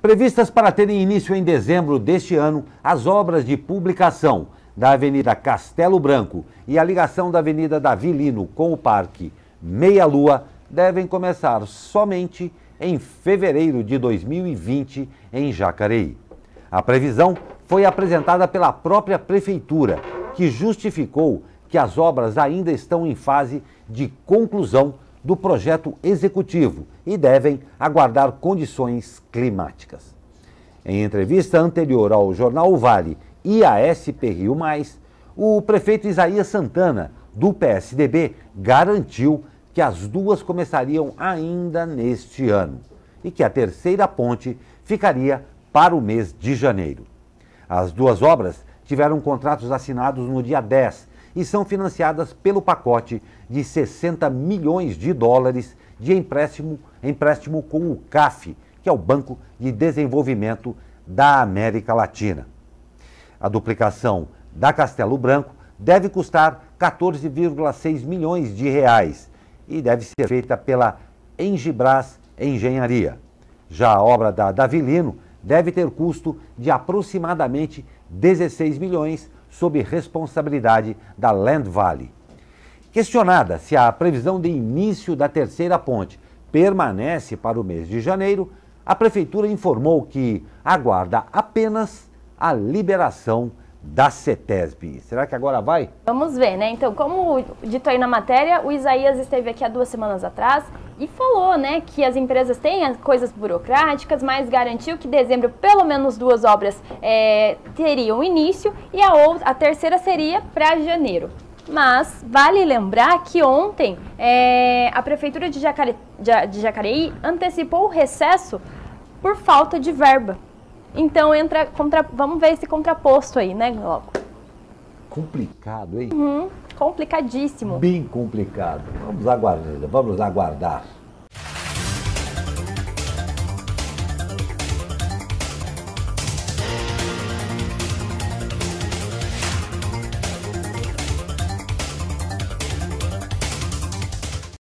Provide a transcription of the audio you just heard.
Previstas para terem início em dezembro deste ano, as obras de publicação da Avenida Castelo Branco e a ligação da Avenida Davi Lino com o Parque Meia Lua devem começar somente em fevereiro de 2020 em Jacareí. A previsão foi apresentada pela própria Prefeitura, que justificou que as obras ainda estão em fase de conclusão do projeto executivo e devem aguardar condições climáticas. Em entrevista anterior ao jornal o Vale e à SP Rio, o prefeito Isaías Santana, do PSDB, garantiu que as duas começariam ainda neste ano e que a terceira ponte ficaria para o mês de janeiro. As duas obras tiveram contratos assinados no dia 10 e são financiadas pelo pacote de 60 milhões de dólares de empréstimo, empréstimo com o CAF, que é o Banco de Desenvolvimento da América Latina. A duplicação da Castelo Branco deve custar 14,6 milhões de reais e deve ser feita pela Engibras Engenharia. Já a obra da Davilino deve ter custo de aproximadamente 16 milhões sob responsabilidade da Land Valley. Questionada se a previsão de início da terceira ponte permanece para o mês de janeiro, a prefeitura informou que aguarda apenas a liberação da CETESB. Será que agora vai? Vamos ver, né? Então, como dito aí na matéria, o Isaías esteve aqui há duas semanas atrás e falou né, que as empresas têm coisas burocráticas, mas garantiu que em dezembro pelo menos duas obras é, teriam início e a, outra, a terceira seria para janeiro. Mas vale lembrar que ontem é, a Prefeitura de, Jacare, de Jacareí antecipou o recesso por falta de verba. Então entra contra, vamos ver esse contraposto aí, né, logo Complicado, hein? Uhum, complicadíssimo. Bem complicado. Vamos aguardar, vamos aguardar.